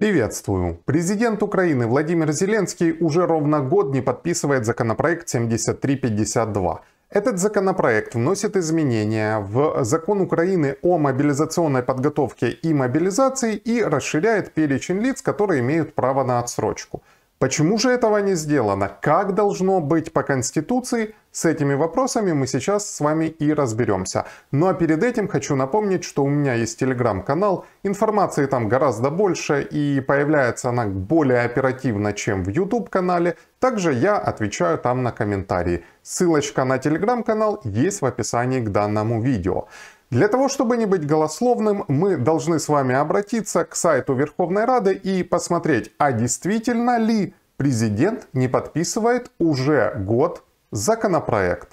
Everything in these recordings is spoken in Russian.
Приветствую. Президент Украины Владимир Зеленский уже ровно год не подписывает законопроект 7352. Этот законопроект вносит изменения в закон Украины о мобилизационной подготовке и мобилизации и расширяет перечень лиц, которые имеют право на отсрочку – Почему же этого не сделано? Как должно быть по Конституции? С этими вопросами мы сейчас с вами и разберемся. Ну а перед этим хочу напомнить, что у меня есть телеграм-канал, информации там гораздо больше и появляется она более оперативно, чем в YouTube-канале. Также я отвечаю там на комментарии. Ссылочка на телеграм-канал есть в описании к данному видео. Для того, чтобы не быть голословным, мы должны с вами обратиться к сайту Верховной Рады и посмотреть, а действительно ли президент не подписывает уже год законопроект.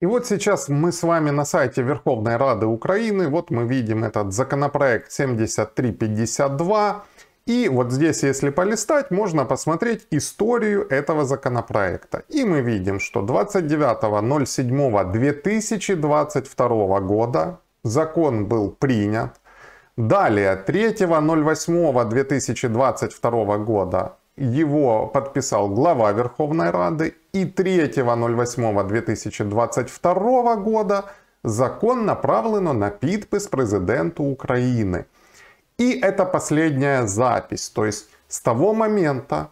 И вот сейчас мы с вами на сайте Верховной Рады Украины. Вот мы видим этот законопроект 7352. И вот здесь, если полистать, можно посмотреть историю этого законопроекта. И мы видим, что 29.07.2022 года закон был принят. Далее, 3.08.2022 года его подписал глава Верховной Рады, и 3.08.2022 года закон направлено на підпис президенту Украины. И это последняя запись, то есть с того момента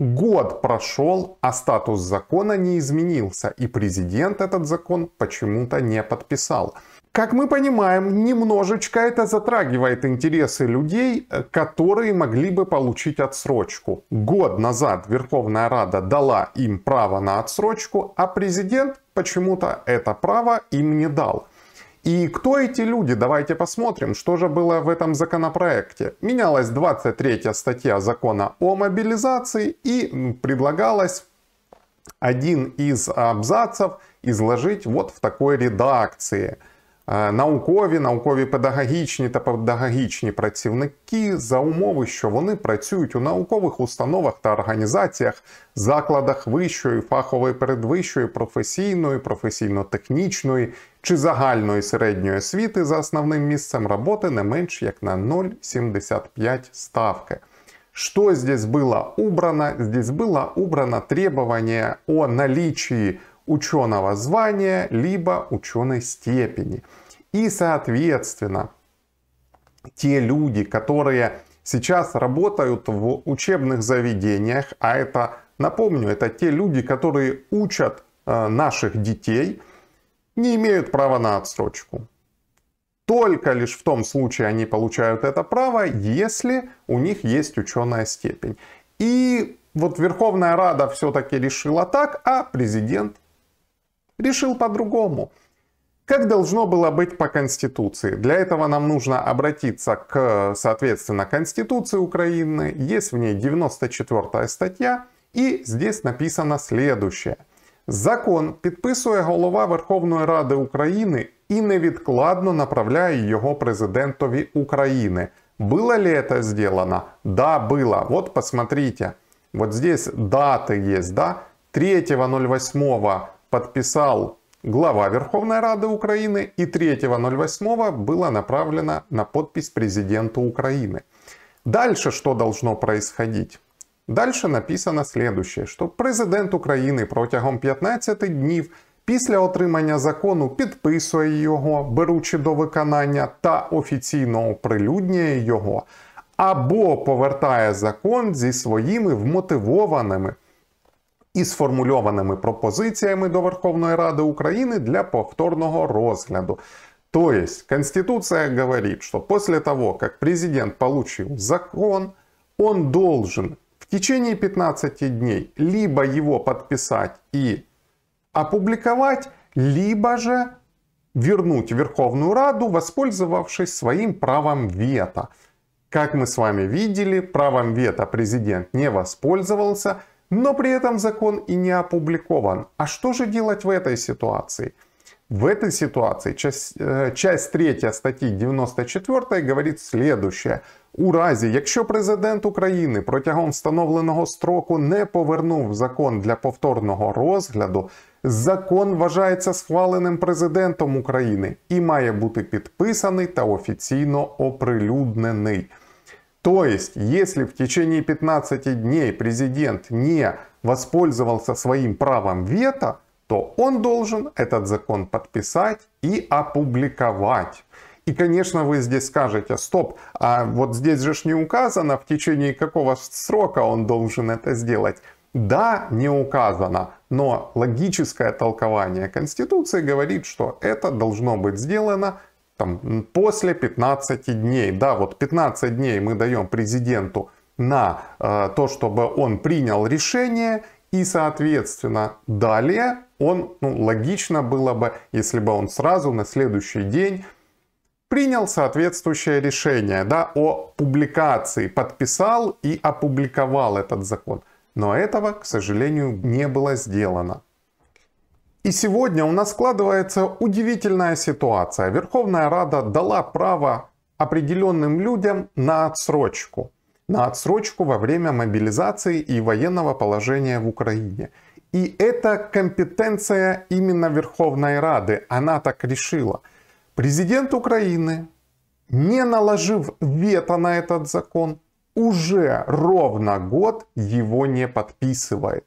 год прошел, а статус закона не изменился, и президент этот закон почему-то не подписал. Как мы понимаем, немножечко это затрагивает интересы людей, э, которые могли бы получить отсрочку. Год назад Верховная Рада дала им право на отсрочку, а президент почему-то это право им не дал. И кто эти люди? Давайте посмотрим, что же было в этом законопроекте. Менялась 23 статья закона о мобилизации и предлагалось один из абзацев изложить вот в такой редакции – Е, наукові, наукові педагогічні та педагогічні працівники за умови, що вони працюють у наукових установах та організаціях, закладах вищої, фахової, передвищої, професійної, професійно-технічної чи загальної середньої освіти за основним місцем роботи не менш як на 0,75 ставки. Що здесь было убрано? Здесь было убрано требование о наличии ученого звания, либо ученой степени. И, соответственно, те люди, которые сейчас работают в учебных заведениях, а это, напомню, это те люди, которые учат э, наших детей, не имеют права на отсрочку. Только лишь в том случае они получают это право, если у них есть ученая степень. И вот Верховная Рада все-таки решила так, а президент решил по-другому. Как должно было быть по Конституции? Для этого нам нужно обратиться к, соответственно, Конституции Украины. Есть в ней 94 статья, и здесь написано следующее. Закон підписує голова Верховної Ради України і невідкладно направляє його президентові України. Было ли это сделано? Да, было. Вот посмотрите. Вот здесь даты есть, да? 3.08 подписал глава Верховной Рады Украины и 3.08 было направлено на подпись президенту Украины. Дальше что должно происходить? Дальше написано следующее, що президент України протягом 15 днів після отримання закону підписує його, беручи до виконання та офіційно оприлюднює його, або повертає закон зі своїми вмотивованими. і сформульованими пропозиціями до Верховної Ради України для повторного розгляду. То есть Конституция говорит, что после того, как президент получил закон, он должен в течение 15 дней либо его подписать и опубликовать, либо же вернуть Верховную Раду, воспользовавшись своим правом вето. Как мы с вами видели, правом вето президент не воспользовался – но при этом закон и не опубликован. А что же делать в этой ситуации? В этой ситуации часть, э, часть 3 статті 94 говорить следующее. У разі, якщо президент України протягом встановленого строку не повернув закон для повторного розгляду, закон вважається схваленим президентом України і має бути підписаний та офіційно оприлюднений. То есть, если в течение 15 дней президент не воспользовался своим правом вето, то он должен этот закон подписать и опубликовать. И, конечно, вы здесь скажете, стоп, а вот здесь же не указано, в течение какого срока он должен это сделать. Да, не указано, но логическое толкование Конституции говорит, что это должно быть сделано там, после 15 дней. Да, вот 15 дней мы даем президенту на э, то, чтобы он принял решение, и, соответственно, далее он, ну, логично было бы, если бы он сразу на следующий день принял соответствующее решение да, о публикации, подписал и опубликовал этот закон. Но этого, к сожалению, не было сделано. И сегодня у нас складывается удивительная ситуация. Верховная Рада дала право определенным людям на отсрочку. На отсрочку во время мобилизации и военного положения в Украине. И это компетенция именно Верховной Рады. Она так решила. Президент Украины, не наложив вето на этот закон, уже ровно год его не подписывает.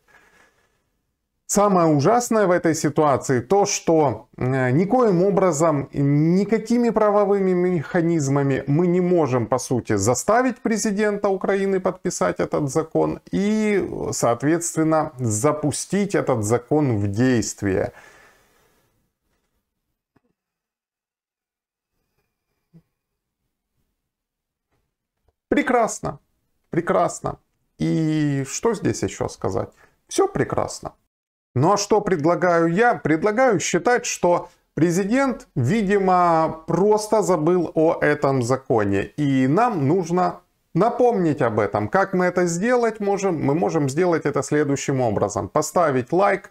Самое ужасное в этой ситуации то, что э, никоим образом, никакими правовыми механизмами мы не можем, по сути, заставить президента Украины подписать этот закон и, соответственно, запустить этот закон в действие. Прекрасно, прекрасно. И что здесь еще сказать? Все прекрасно. Ну а что предлагаю я? Предлагаю считать, что президент, видимо, просто забыл о этом законе. И нам нужно напомнить об этом. Как мы это сделать можем? Мы можем сделать это следующим образом. Поставить лайк,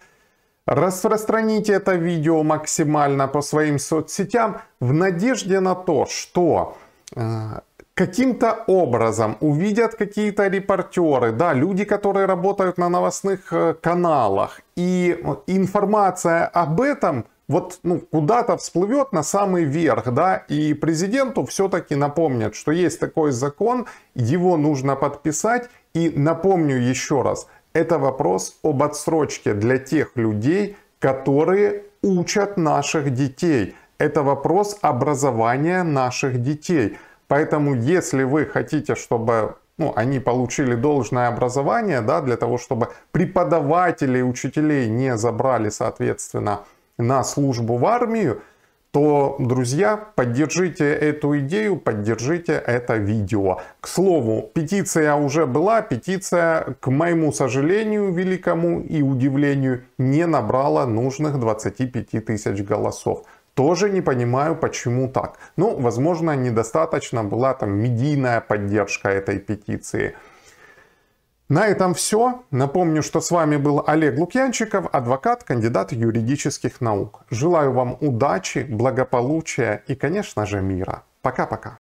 распространить это видео максимально по своим соцсетям в надежде на то, что э, каким-то образом увидят какие-то репортеры, да, люди, которые работают на новостных э, каналах, и э, информация об этом вот ну, куда-то всплывет на самый верх, да, и президенту все-таки напомнят, что есть такой закон, его нужно подписать, и напомню еще раз, это вопрос об отсрочке для тех людей, которые учат наших детей. Это вопрос образования наших детей. Поэтому, если вы хотите, чтобы ну, они получили должное образование, да, для того, чтобы преподаватели и учителей не забрали, соответственно, на службу в армию, то, друзья, поддержите эту идею, поддержите это видео. К слову, петиция уже была, петиция, к моему сожалению, великому и удивлению, не набрала нужных 25 тысяч голосов. Тоже не понимаю, почему так. Ну, возможно, недостаточно была там медийная поддержка этой петиции. На этом все. Напомню, что с вами был Олег Лукьянчиков, адвокат, кандидат юридических наук. Желаю вам удачи, благополучия и, конечно же, мира. Пока-пока.